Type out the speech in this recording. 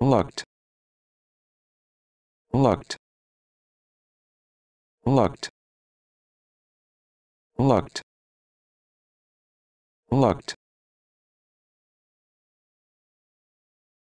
locked locked locked locked locked